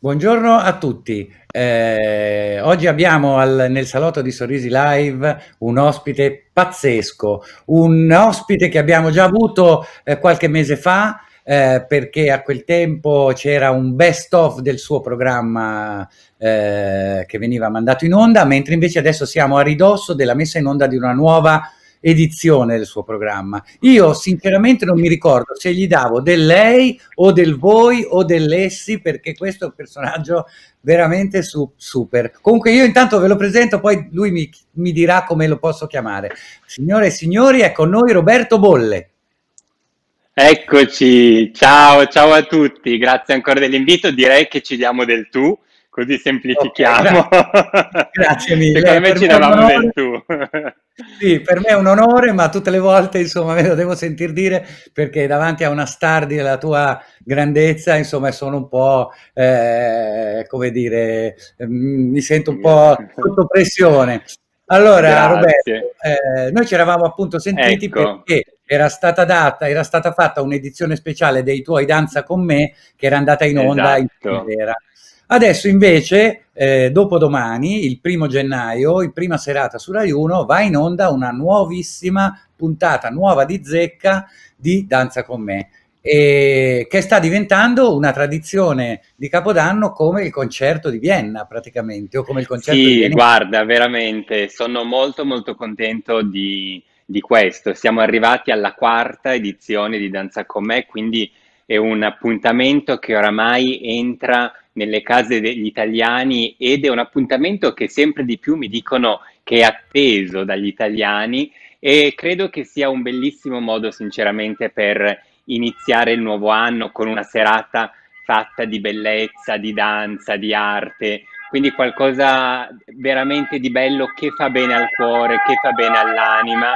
Buongiorno a tutti. Eh, oggi abbiamo al, nel salotto di Sorrisi Live un ospite pazzesco, un ospite che abbiamo già avuto eh, qualche mese fa. Eh, perché a quel tempo c'era un best of del suo programma eh, che veniva mandato in onda, mentre invece adesso siamo a ridosso della messa in onda di una nuova edizione del suo programma. Io sinceramente non mi ricordo se gli davo del lei o del voi o dell'essi perché questo è un personaggio veramente su, super. Comunque io intanto ve lo presento, poi lui mi, mi dirà come lo posso chiamare. Signore e signori, è con ecco noi Roberto Bolle. Eccoci, ciao, ciao a tutti, grazie ancora dell'invito, direi che ci diamo del tu così semplifichiamo. Okay, grazie mille. Secondo me ci davamo del tu. Sì, per me è un onore, ma tutte le volte, insomma, me lo devo sentir dire perché davanti a una star della tua grandezza, insomma, sono un po', eh, come dire, mm, mi sento un po' sotto pressione. Allora, Roberto, eh, noi ci eravamo appunto sentiti ecco. perché era stata data, era stata fatta un'edizione speciale dei tuoi Danza con me che era andata in onda esatto. in primavera. Adesso invece, eh, dopodomani, il primo gennaio, in prima serata su Rai 1, va in onda una nuovissima puntata nuova di zecca di Danza con me, eh, che sta diventando una tradizione di Capodanno come il concerto di Vienna praticamente, o come il concerto sì, di Vienna. Sì, guarda, veramente, sono molto molto contento di, di questo. Siamo arrivati alla quarta edizione di Danza con me, quindi è un appuntamento che oramai entra nelle case degli italiani ed è un appuntamento che sempre di più mi dicono che è atteso dagli italiani e credo che sia un bellissimo modo sinceramente per iniziare il nuovo anno con una serata fatta di bellezza, di danza, di arte, quindi qualcosa veramente di bello che fa bene al cuore, che fa bene all'anima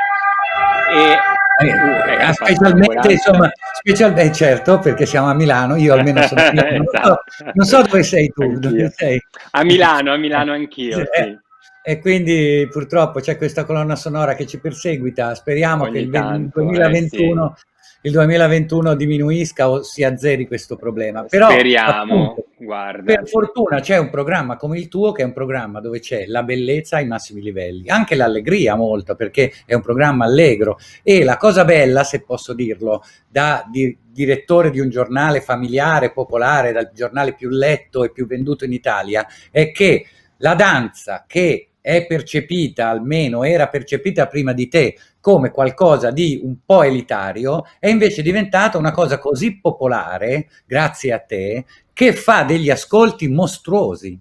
e eh, eh, eh, eh, specialmente, insomma, specialmente, certo, perché siamo a Milano, io almeno sono a Milano. esatto. non, so, dove sei tu. Dove sei. A Milano, a Milano anch'io. Eh, sì. E quindi purtroppo c'è questa colonna sonora che ci perseguita. Speriamo Ogni che il tanto, 2021, eh, sì. il 2021 diminuisca o si azzeri questo problema. Però, Speriamo. Appunto, Guarda. Per fortuna c'è un programma come il tuo che è un programma dove c'è la bellezza ai massimi livelli, anche l'allegria molto perché è un programma allegro e la cosa bella, se posso dirlo, da di, direttore di un giornale familiare, popolare, dal giornale più letto e più venduto in Italia, è che la danza che è percepita, almeno era percepita prima di te, come qualcosa di un po' elitario, è invece diventata una cosa così popolare, grazie a te, che fa degli ascolti mostruosi.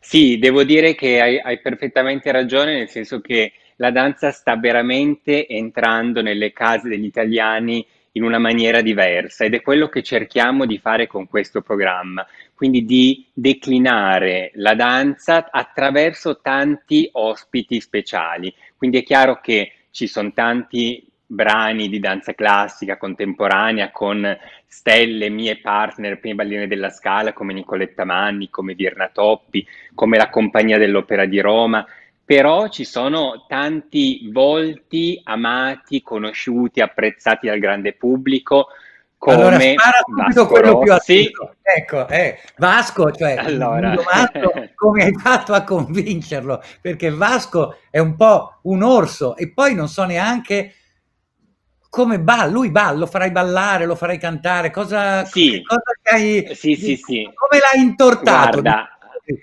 Sì, devo dire che hai, hai perfettamente ragione, nel senso che la danza sta veramente entrando nelle case degli italiani in una maniera diversa ed è quello che cerchiamo di fare con questo programma, quindi di declinare la danza attraverso tanti ospiti speciali. Quindi è chiaro che ci sono tanti brani di danza classica contemporanea con stelle mie partner, prime ballerine della Scala come Nicoletta Manni, come Virna Toppi, come la Compagnia dell'Opera di Roma, però ci sono tanti volti amati, conosciuti, apprezzati dal grande pubblico come allora, spara subito Vasco quello Rossi. più attivo. Ecco, eh, Vasco, cioè, allora. Matto, come hai fatto a convincerlo? Perché Vasco è un po' un orso e poi non so neanche come balla, lui ballo, lo farai ballare, lo farai cantare, cosa, sì. cosa hai, sì, sì, sì. come l'hai intortato? Guarda,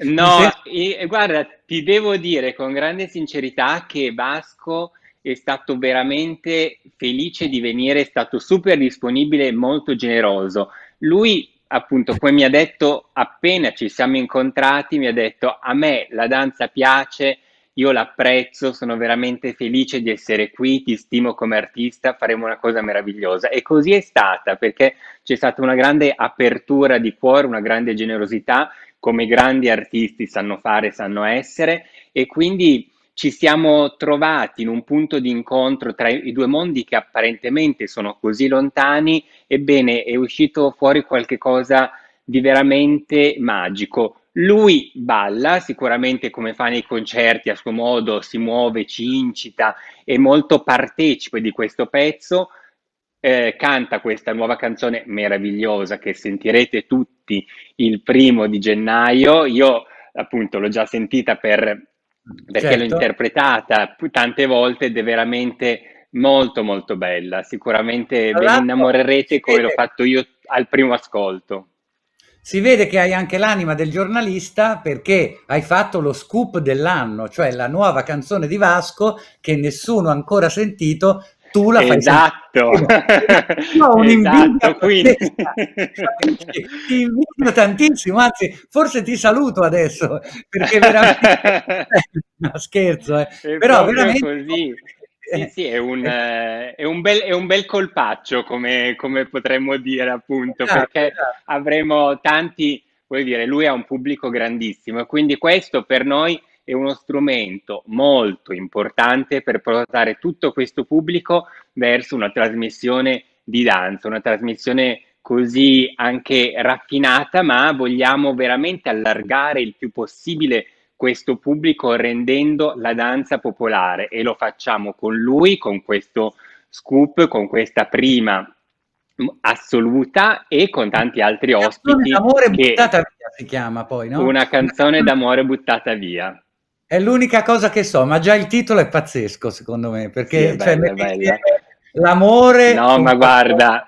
no, io, guarda, ti devo dire con grande sincerità che Vasco è stato veramente felice di venire, è stato super disponibile e molto generoso. Lui appunto poi mi ha detto appena ci siamo incontrati, mi ha detto a me la danza piace, io l'apprezzo, sono veramente felice di essere qui, ti stimo come artista, faremo una cosa meravigliosa. E così è stata, perché c'è stata una grande apertura di cuore, una grande generosità, come grandi artisti sanno fare, sanno essere, e quindi ci siamo trovati in un punto di incontro tra i due mondi che apparentemente sono così lontani, ebbene è uscito fuori qualcosa di veramente magico. Lui balla, sicuramente come fa nei concerti a suo modo, si muove, ci incita, è molto partecipe di questo pezzo, eh, canta questa nuova canzone meravigliosa che sentirete tutti il primo di gennaio. Io appunto l'ho già sentita per perché certo. l'ho interpretata tante volte ed è veramente molto molto bella, sicuramente ve ne innamorerete come l'ho fatto io al primo ascolto. Si vede che hai anche l'anima del giornalista perché hai fatto lo scoop dell'anno, cioè la nuova canzone di Vasco che nessuno ha ancora sentito, tu la fai esatto. No, un esatto, quindi. ti invito tantissimo, anzi, forse ti saluto adesso, perché veramente... no, scherzo, eh. però veramente... Così. Sì, sì, è un, eh. eh, è, un bel, è un, bel, colpaccio, come, come potremmo dire, appunto, esatto, perché esatto. avremo tanti, vuol dire, lui ha un pubblico grandissimo, quindi questo per noi è uno strumento molto importante per portare tutto questo pubblico verso una trasmissione di danza, una trasmissione così anche raffinata, ma vogliamo veramente allargare il più possibile questo pubblico rendendo la danza popolare e lo facciamo con lui, con questo scoop, con questa prima assoluta e con tanti altri ospiti. Una canzone d'amore buttata via si chiama poi, no? Una canzone d'amore buttata via. È l'unica cosa che so, ma già il titolo è pazzesco secondo me, perché sì, cioè, bella, l'amore... No, ma guarda,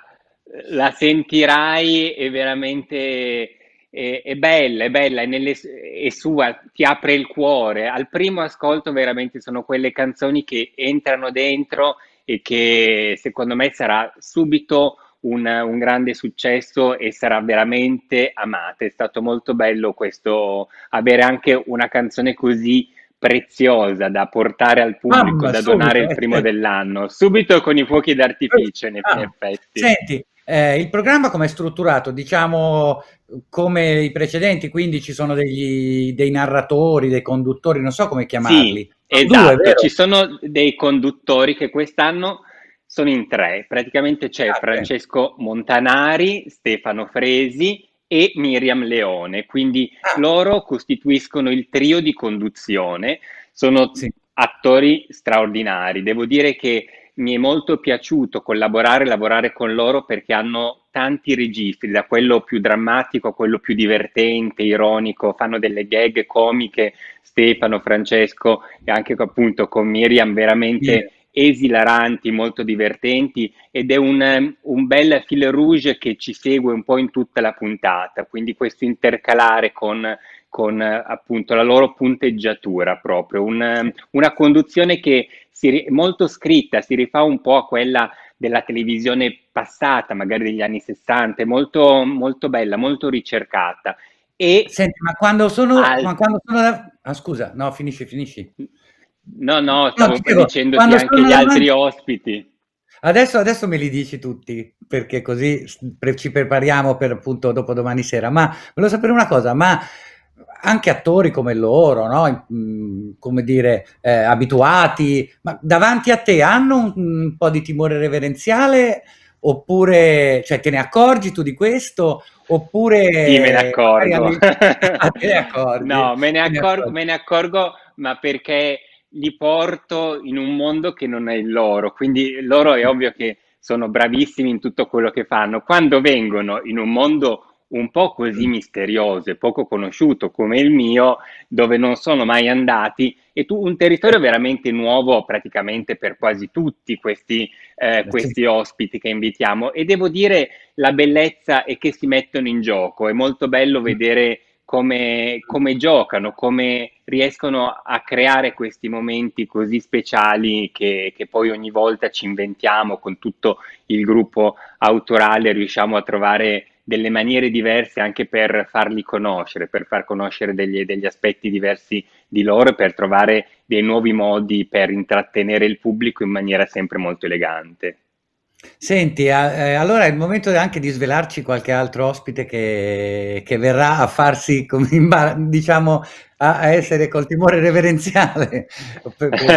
la sentirai è veramente è, è, bella, è bella, è, nelle, è, sua, ti apre il cuore. Al primo ascolto veramente sono quelle canzoni che entrano dentro e che secondo me sarà subito un, un, grande successo e sarà veramente amata. È stato molto bello questo, avere anche una canzone così preziosa da portare al pubblico, Mamma, da donare il eh. primo dell'anno, subito con i fuochi d'artificio, in ah, effetti. Senti, eh, il programma come è strutturato? Diciamo come i precedenti, quindi ci sono degli, dei narratori, dei conduttori, non so come chiamarli. Sì, esatto, Due, ci sono dei conduttori che quest'anno sono in tre, praticamente c'è Ah, Francesco Montanari, Stefano Fresi e Miriam Leone, quindi Ah. loro costituiscono il trio di conduzione. Sono Sì. attori straordinari. Devo dire che mi è molto piaciuto collaborare e lavorare con loro perché hanno tanti registri, da quello più drammatico a quello più divertente, ironico, fanno delle gag comiche, Stefano, Francesco e anche appunto con Miriam Sì, veramente esilaranti, molto divertenti ed è un, un bel fil rouge che ci segue un po' in tutta la puntata, quindi questo intercalare con, con appunto la loro punteggiatura proprio, un, una conduzione che si, molto scritta, si rifà un po' a quella della televisione passata, magari degli anni 60, molto, molto bella, molto ricercata. E Senti, ma quando sono, al... ma quando sono da... ah, scusa, no, finisci, finisci. No, no, stavo no, dico, dicendoti anche gli altri ospiti. Adesso, adesso, me li dici tutti, perché così ci prepariamo per appunto dopo domani sera. Ma volevo sapere una cosa, ma anche attori come loro, no? Mm, come dire, eh, abituati, ma davanti a te hanno un, un, po' di timore reverenziale? Oppure, cioè, te ne accorgi tu di questo? Oppure... Sì, me ne accorgo. Magari, a ah, te ne accorgi. No, me ne, accorgo, me ne accorgo, ma perché li porto in un mondo che non è il loro, quindi loro è ovvio che sono bravissimi in tutto quello che fanno. Quando vengono in un mondo un po' così misterioso e poco conosciuto come il mio, dove non sono mai andati, e tu un territorio veramente nuovo praticamente per quasi tutti questi, eh, eh questi ospiti che invitiamo. E devo dire la bellezza è che si mettono in gioco, è molto bello mm. vedere come, come giocano, come riescono a creare questi momenti così speciali che, che, poi ogni volta ci inventiamo con tutto il gruppo autorale, riusciamo a trovare delle maniere diverse anche per farli conoscere, per far conoscere degli, degli aspetti diversi di loro, per trovare dei nuovi modi per intrattenere il pubblico in maniera sempre molto elegante. Senti, eh, allora è il momento anche di svelarci qualche altro ospite che, che verrà a farsi, come in, diciamo, a, essere col timore reverenziale.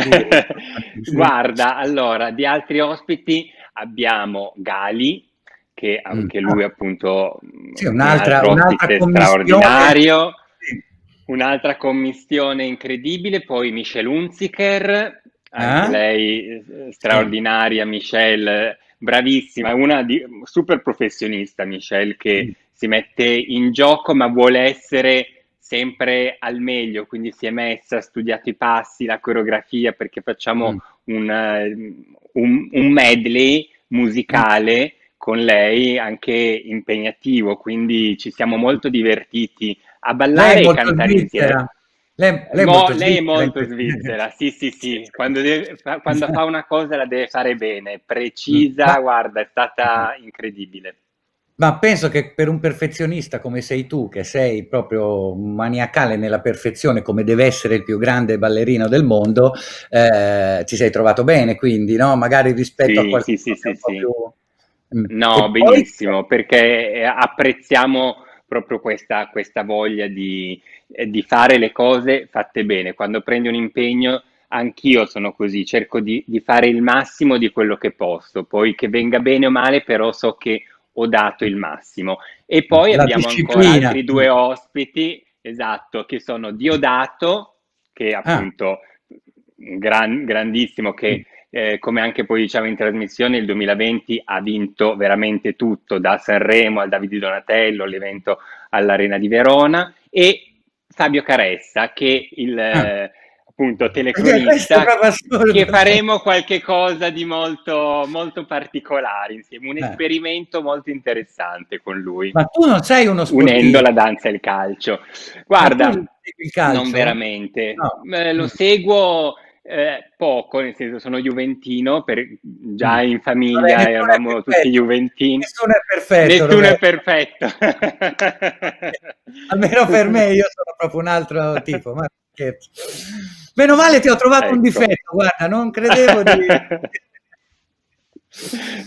Guarda, allora, di altri ospiti abbiamo Gali, che mm, anche ah. lui appunto sì, un'altra, un altro un'altra straordinario, sì. un'altra commissione incredibile, poi Michelle Unziker, anche ah. eh? lei straordinaria, Michelle Bravissima, è una di, super professionista Michelle che mm. si mette in gioco ma vuole essere sempre al meglio, quindi si è messa, ha studiato i passi, la coreografia perché facciamo mm. un, eh, un, un, medley musicale mm. con lei anche impegnativo, quindi ci siamo molto divertiti a ballare e cantare insieme. Lei, lei, Mo, molto lei è molto svizzera, sì, sì, sì. Quando, deve, fa, quando, fa una cosa la deve fare bene, precisa, no. guarda, è stata incredibile. Ma penso che per un perfezionista come sei tu, che sei proprio maniacale nella perfezione, come deve essere il più grande ballerino del mondo, eh, ti sei trovato bene, quindi, no? Magari rispetto sì, a qualcuno sì, sì, che sì, sì. Più... No, e benissimo, poi... perché eh, apprezziamo proprio questa, questa voglia di, eh, di, fare le cose fatte bene. Quando prendi un impegno, anch'io sono così, cerco di, di, fare il massimo di quello che posso, poi che venga bene o male, però so che ho dato il massimo. E poi La abbiamo disciplina. ancora altri due ospiti, esatto, che sono Diodato, che ah. appunto... Ah. Gran, grandissimo che mm eh, come anche poi diciamo in trasmissione, il 2020 ha vinto veramente tutto, da Sanremo al Davide Donatello, all'evento all'Arena di Verona e Fabio Caressa che il... Ah. Eh, appunto telecronista che faremo qualche cosa di molto, molto particolare insieme, un Beh. esperimento molto interessante con lui. Ma tu non sei uno sportivo. Unendo la danza e il calcio. Guarda, il calcio? non veramente, no. eh, lo seguo eh, poco, nel senso sono juventino, per, già mm. in famiglia Vabbè, eravamo tutti juventini. Nessuno è perfetto. Nessuno è perfetto. Almeno per me io sono proprio un altro tipo. Ma... Meno male ti ho trovato ecco. un difetto, guarda, non credevo di...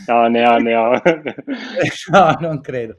No, ne ho, ne ho. no, non credo.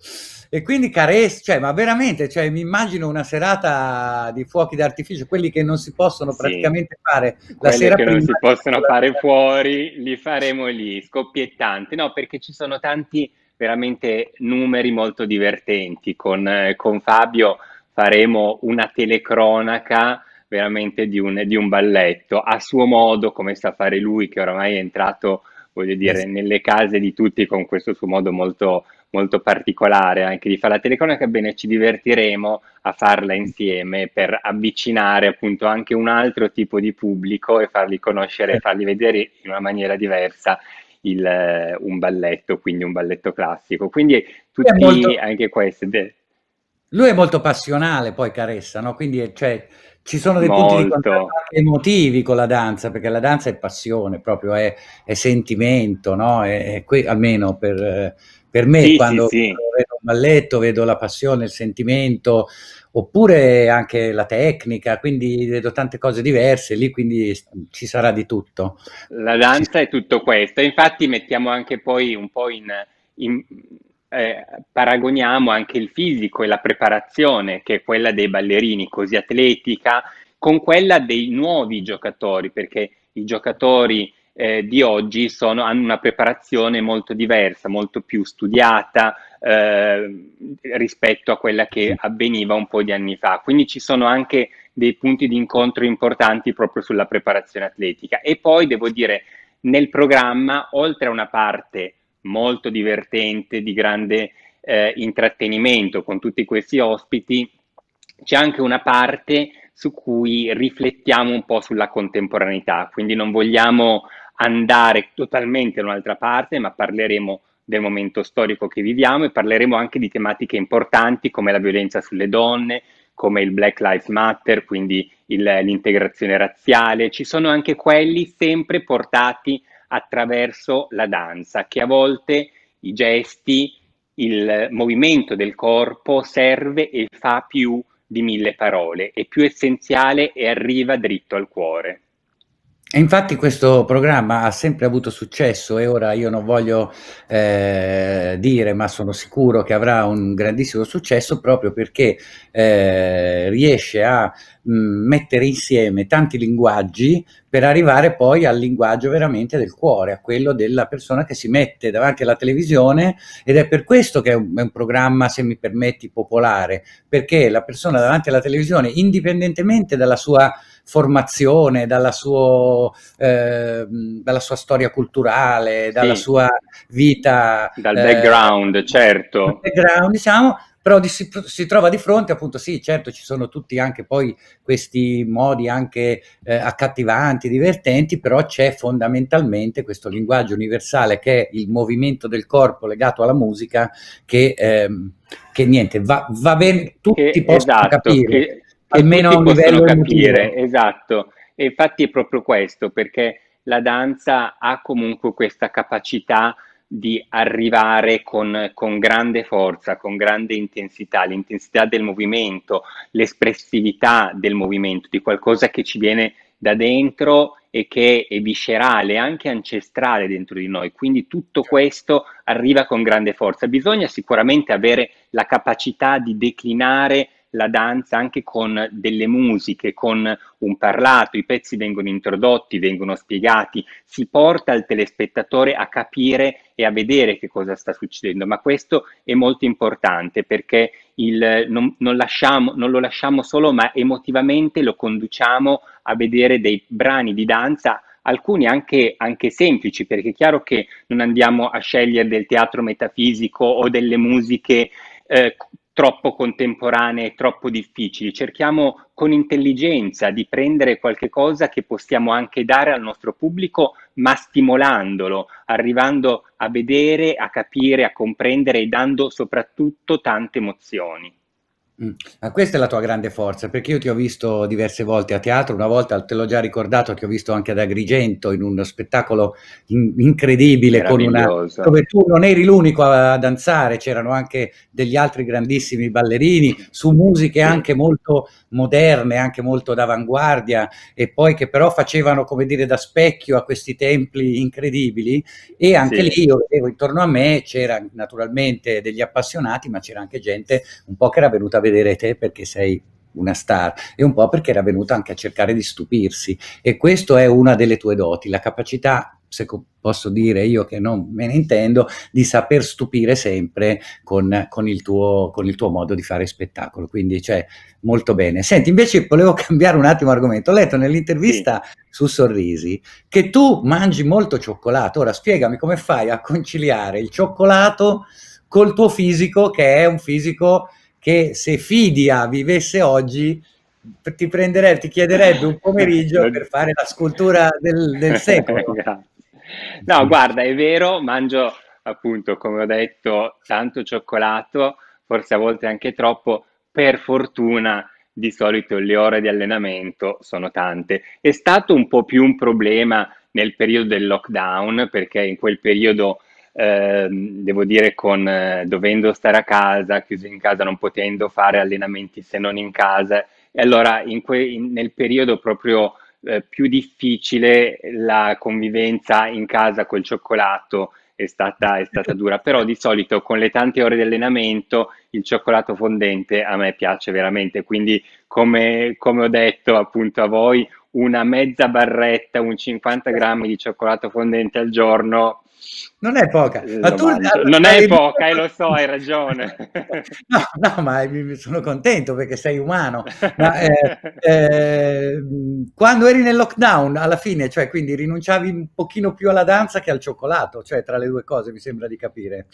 E quindi carezza, cioè, ma veramente, cioè, mi immagino una serata di fuochi d'artificio, quelli che non si possono sì. praticamente fare la sera che non si possono fare fuori, li faremo lì, scoppiettanti, no, perché ci sono tanti veramente numeri molto divertenti. Con, eh, con Fabio faremo una telecronaca veramente di un, di un balletto, a suo modo, come sa fare lui, che oramai è entrato voglio dire, esatto. nelle case di tutti con questo suo modo molto, molto particolare anche di fare la telecronaca, bene, ci divertiremo a farla insieme per avvicinare appunto anche un altro tipo di pubblico e farli conoscere, farli vedere in una maniera diversa il, eh, un balletto, quindi un balletto classico. Quindi tutti molto... anche queste lui è molto passionale, poi Caressa, no? Quindi eh, cioè, ci sono dei molto. punti di contatto emotivi con la danza, perché la danza è passione, proprio è, è sentimento, no? È, è que- almeno per, per me, sì, quando sì, sì. vedo un balletto, vedo la passione, il sentimento, oppure anche la tecnica, quindi vedo tante cose diverse lì, quindi ci sarà di tutto. La danza è tutto questo, infatti mettiamo anche poi un po' in, in eh, paragoniamo anche il fisico e la preparazione, che è quella dei ballerini così atletica, con quella dei nuovi giocatori, perché i giocatori eh, di oggi sono, hanno una preparazione molto diversa, molto più studiata eh, rispetto a quella che avveniva un po' di anni fa. Quindi ci sono anche dei punti di incontro importanti proprio sulla preparazione atletica. E poi devo dire, nel programma, oltre a una parte molto divertente, di grande eh, intrattenimento con tutti questi ospiti, c'è anche una parte su cui riflettiamo un po' sulla contemporaneità, quindi non vogliamo andare totalmente in un'altra parte, ma parleremo del momento storico che viviamo e parleremo anche di tematiche importanti come la violenza sulle donne, come il Black Lives Matter, quindi il, l'integrazione razziale. Ci sono anche quelli sempre portati attraverso la danza, che a volte i gesti, il movimento del corpo serve e fa più di mille parole, è più essenziale e arriva dritto al cuore. E infatti questo programma ha sempre avuto successo e ora io non voglio eh, dire, ma sono sicuro che avrà un grandissimo successo proprio perché eh, riesce a mh, mm, mettere insieme tanti linguaggi per arrivare poi al linguaggio veramente del cuore, a quello della persona che si mette davanti alla televisione ed è per questo che è un, è un programma, se mi permetti, popolare, perché la persona davanti alla televisione, indipendentemente dalla sua formazione, dalla, suo, eh, dalla sua storia culturale, dalla sì, sua vita. Dal eh, background, certo. Dal background, diciamo, però di, si, si, trova di fronte appunto sì certo ci sono tutti anche poi questi modi anche eh, accattivanti divertenti però c'è fondamentalmente questo linguaggio universale che è il movimento del corpo legato alla musica che, ehm, che niente va, va bene tutti che, possono esatto, capire che e meno a un livello capire, emotivo. esatto. E infatti è proprio questo, perché la danza ha comunque questa capacità di arrivare con, con, grande forza, con grande intensità, l'intensità del movimento, l'espressività del movimento, di qualcosa che ci viene da dentro e che è viscerale, anche ancestrale dentro di noi. Quindi tutto certo. questo arriva con grande forza. Bisogna sicuramente avere la capacità di declinare la danza anche con delle musiche, con un parlato, i pezzi vengono introdotti, vengono spiegati, si porta il telespettatore a capire e a vedere che cosa sta succedendo, ma questo è molto importante perché il, non, non, lasciamo, non lo lasciamo solo, ma emotivamente lo conduciamo a vedere dei brani di danza alcuni anche, anche, semplici, perché è chiaro che non andiamo a scegliere del teatro metafisico o delle musiche eh, troppo contemporanee troppo difficili. Cerchiamo con intelligenza di prendere qualche cosa che possiamo anche dare al nostro pubblico, ma stimolandolo, arrivando a vedere, a capire, a comprendere e dando soprattutto tante emozioni. Mm. Ma questa è la tua grande forza, perché io ti ho visto diverse volte a teatro, una volta te l'ho già ricordato, ti ho visto anche ad Agrigento in uno spettacolo in- incredibile con una dove tu non eri l'unico a, danzare, c'erano anche degli altri grandissimi ballerini su musiche anche molto moderne, anche molto d'avanguardia e poi che però facevano come dire da specchio a questi templi incredibili e anche sì. lì io vedevo intorno a me c'era naturalmente degli appassionati, ma c'era anche gente un po' che era venuta vedere te perché sei una star e un po' perché era venuta anche a cercare di stupirsi e questo è una delle tue doti, la capacità se posso dire io che non me ne intendo, di saper stupire sempre con, con, il, tuo, con il, tuo, modo di fare spettacolo. Quindi, cioè, molto bene. Senti, invece volevo cambiare un attimo argomento. Ho letto nell'intervista sì. su Sorrisi che tu mangi molto cioccolato. Ora spiegami come fai a conciliare il cioccolato col tuo fisico, che è un fisico che se Fidia vivesse oggi ti, prendere, ti chiederebbe un pomeriggio per fare la scultura del, del secolo. No, guarda, è vero, mangio appunto, come ho detto, tanto cioccolato, forse a volte anche troppo, per fortuna di solito le ore di allenamento sono tante. È stato un po' più un problema nel periodo del lockdown, perché in quel periodo Ehm, devo dire con eh, dovendo stare a casa, chiuso in casa, non potendo fare allenamenti se non in casa. E allora in que- in, nel periodo proprio eh, più difficile la convivenza in casa col cioccolato è stata, è stata dura, però di solito con le tante ore di allenamento il cioccolato fondente a me piace veramente, quindi come, come ho detto appunto a voi, una mezza barretta, un 50 grammi di cioccolato fondente al giorno. Non è poca, eh, ma tu, non hai... è poca, e eh, lo so, hai ragione. No, no, ma sono contento perché sei umano. Ma, eh, eh, quando eri nel lockdown, alla fine, cioè, quindi rinunciavi un pochino più alla danza che al cioccolato, cioè tra le due cose, mi sembra di capire.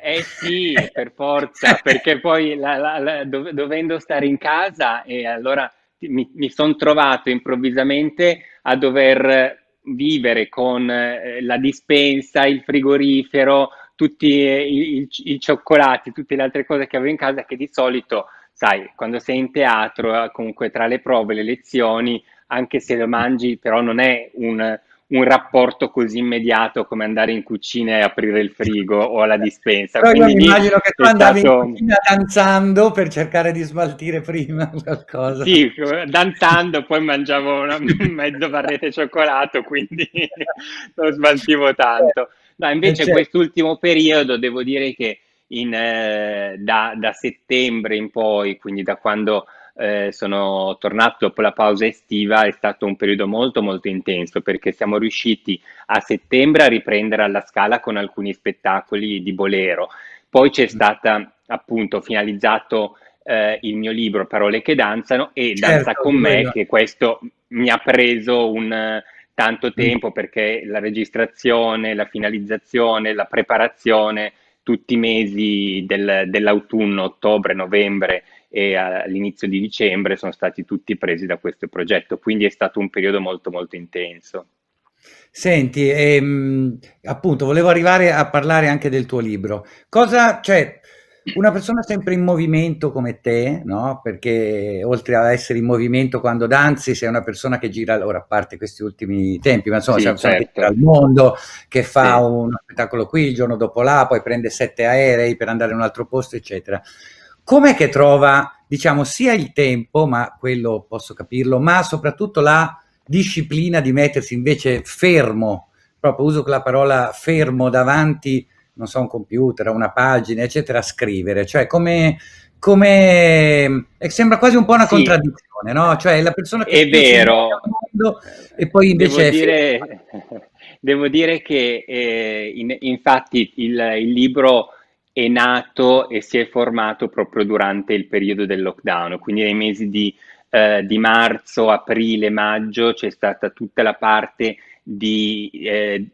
Eh sì, per forza, perché poi la, la, la, dov- dovendo stare in casa e allora mi, mi sono trovato improvvisamente a dover vivere con eh, la dispensa, il frigorifero, tutti eh, i, i, cioccolati, tutte le altre cose che avevo in casa che di solito, sai, quando sei in teatro, eh, comunque tra le prove, le lezioni, anche se lo mangi, però non è un, un rapporto così immediato come andare in cucina e aprire il frigo o la dispensa. Però io mi immagino che tu andavi stato... in cucina danzando per cercare di smaltire prima qualcosa. Sì, danzando, poi mangiavo una mezzo barrete cioccolato, quindi lo smaltivo tanto. No, invece certo. quest'ultimo periodo devo dire che in, eh, da, da settembre in poi, quindi da quando eh, sono tornato dopo la pausa estiva, è stato un periodo molto molto intenso perché siamo riusciti a settembre a riprendere alla scala con alcuni spettacoli di Bolero. Poi c'è mm. stata appunto finalizzato eh, il mio libro Parole che danzano e certo, Danza con me, bello. che questo mi ha preso un eh, tanto mm. tempo perché la registrazione, la finalizzazione, la preparazione tutti i mesi del, dell'autunno, ottobre, novembre e all'inizio di dicembre sono stati tutti presi da questo progetto, quindi è stato un periodo molto molto intenso. Senti, ehm, appunto, volevo arrivare a parlare anche del tuo libro. Cosa, cioè, una persona sempre in movimento come te, no? perché oltre ad essere in movimento quando danzi, sei una persona che gira, allora a parte questi ultimi tempi, ma insomma, sì, c'è cioè, certo. che gira al mondo, che fa sì. uno spettacolo qui il giorno dopo là, poi prende sette aerei per andare in un altro posto, eccetera. Com'è che trova, diciamo, sia il tempo, ma quello posso capirlo, ma soprattutto la disciplina di mettersi invece fermo, proprio uso quella parola fermo davanti a non so, un computer, una pagina, eccetera, a scrivere, cioè come, come eh, sembra quasi un po' una sì. contraddizione, no? Cioè la persona che è vero mondo, e poi invece devo dire, devo dire che eh, in, infatti il, il, libro è nato e si è formato proprio durante il periodo del lockdown, quindi nei mesi di, eh, di marzo, aprile, maggio c'è stata tutta la parte di eh,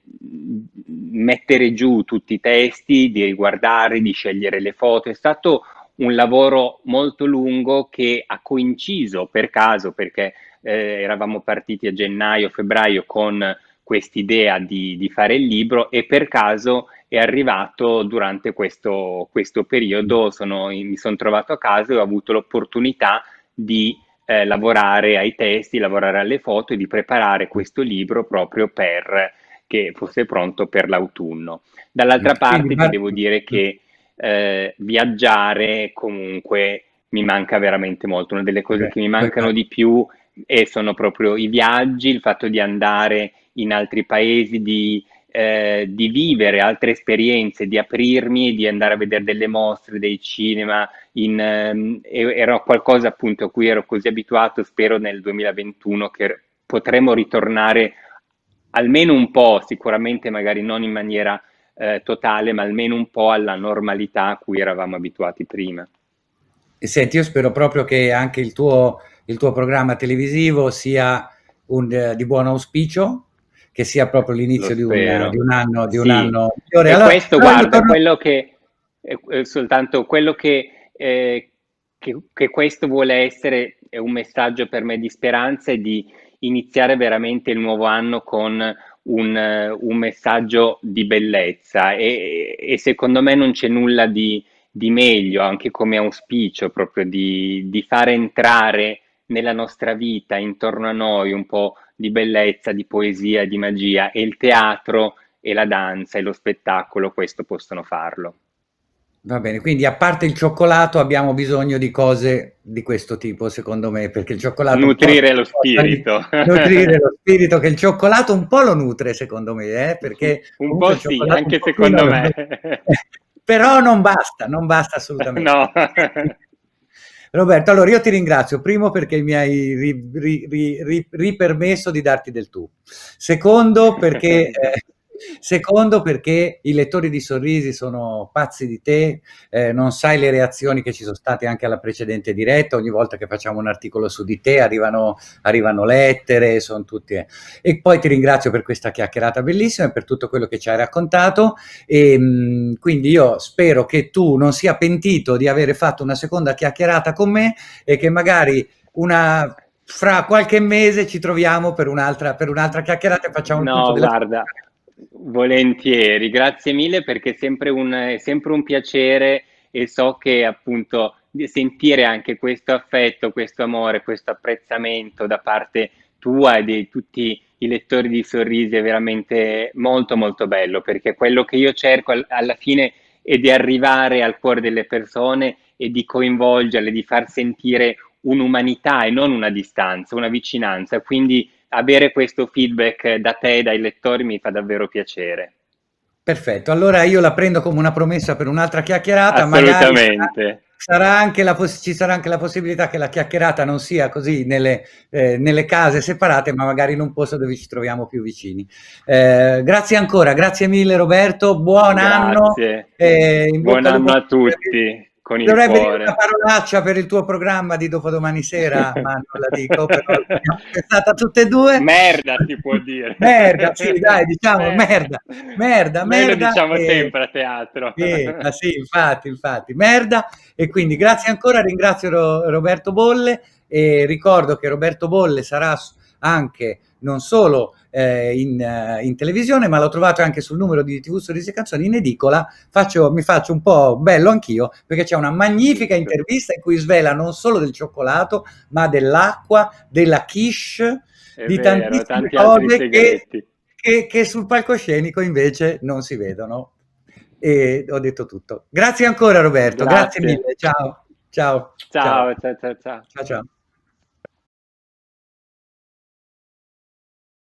mettere giù tutti i testi, di riguardarli, di scegliere le foto. È stato un lavoro molto lungo che ha coinciso per caso, perché eh, eravamo partiti a gennaio, febbraio con quest'idea di, di fare il libro e per caso è arrivato durante questo, questo periodo, sono, mi sono trovato a casa e ho avuto l'opportunità di eh, lavorare ai testi, lavorare alle foto e di preparare questo libro proprio per che fosse pronto per l'autunno. Dall'altra parte ti devo dire che eh, viaggiare comunque mi manca veramente molto, una delle cose eh, che mi mancano di più e sono proprio i viaggi, il fatto di andare in altri paesi, di eh, di vivere altre esperienze, di aprirmi, di andare a vedere delle mostre, dei cinema, in, ehm, era qualcosa appunto a cui ero così abituato, spero nel 2021 che potremo ritornare almeno un po', sicuramente magari non in maniera eh, totale, ma almeno un po' alla normalità a cui eravamo abituati prima. E senti, io spero proprio che anche il tuo, il tuo programma televisivo sia un, eh, di buon auspicio, che sia proprio l'inizio di un, di un, anno, di un sì. anno migliore. Allora, questo, allora, guarda, torno... quello che, è eh, eh, soltanto quello che, eh, che, che, questo vuole essere è un messaggio per me di speranza e di iniziare veramente il nuovo anno con un, eh, un messaggio di bellezza e, e, secondo me non c'è nulla di, di meglio, anche come auspicio proprio di, di far entrare nella nostra vita, intorno a noi, un po' di bellezza, di poesia, di magia e il teatro e la danza e lo spettacolo questo possono farlo. Va bene, quindi a parte il cioccolato abbiamo bisogno di cose di questo tipo, secondo me, perché il cioccolato... Nutrire lo spirito. Nutrire lo spirito, che il cioccolato un po' lo nutre, secondo me, eh, perché... Un po' sì, anche secondo me. Però non basta, non basta assolutamente. No. Roberto, allora io ti ringrazio, primo perché mi hai ri, ri, ri, ripermesso di darti del tu, secondo perché eh, Secondo perché i lettori di sorrisi sono pazzi di te, eh, non sai le reazioni che ci sono state anche alla precedente diretta, ogni volta che facciamo un articolo su di te arrivano, arrivano lettere, sono tutti... Eh. E poi ti ringrazio per questa chiacchierata bellissima e per tutto quello che ci hai raccontato e ehm, mh, quindi io spero che tu non sia pentito di avere fatto una seconda chiacchierata con me e che magari una fra qualche mese ci troviamo per un'altra, per un'altra chiacchierata e facciamo un no, punto della guarda, Volentieri, grazie mille perché è sempre un, è sempre un piacere e so che appunto sentire anche questo affetto, questo amore, questo apprezzamento da parte tua e di tutti i lettori di Sorrisi è veramente molto molto bello perché quello che io cerco al, alla fine è di arrivare al cuore delle persone e di coinvolgerle, di far sentire un'umanità e non una distanza, una vicinanza. Quindi avere questo feedback da te e dai lettori mi fa davvero piacere. Perfetto, allora io la prendo come una promessa per un'altra chiacchierata. Assolutamente. Magari... Sarà poss- ci sarà anche la possibilità che la chiacchierata non sia così nelle, eh, nelle, case separate, ma magari in un posto dove ci troviamo più vicini. Eh, grazie ancora, grazie mille Roberto, buon grazie. anno. Eh, buon anno a tutti con il Dovrebbe cuore. dire una parolaccia per il tuo programma di dopodomani sera, ma non la dico, però è stata tutte e due. Merda si può dire. merda, sì, dai, diciamo merda, eh. merda, merda. Noi lo diciamo e... Eh. sempre a teatro. Sì, sì, infatti, infatti, merda. E quindi grazie ancora, ringrazio Roberto Bolle e ricordo che Roberto Bolle sarà anche non solo eh, in, eh, in, televisione, ma l'ho trovato anche sul numero di TV Sorrisi e Canzoni in edicola. Faccio, mi faccio un po' bello anch'io perché c'è una magnifica intervista in cui svela non solo del cioccolato, ma dell'acqua, della quiche, È di vero, tantissime cose che, che, che sul palcoscenico invece non si vedono. E ho detto tutto. Grazie ancora Roberto, grazie, grazie mille, ciao. Ciao. Ciao, ciao, ciao, ciao. ciao, ciao.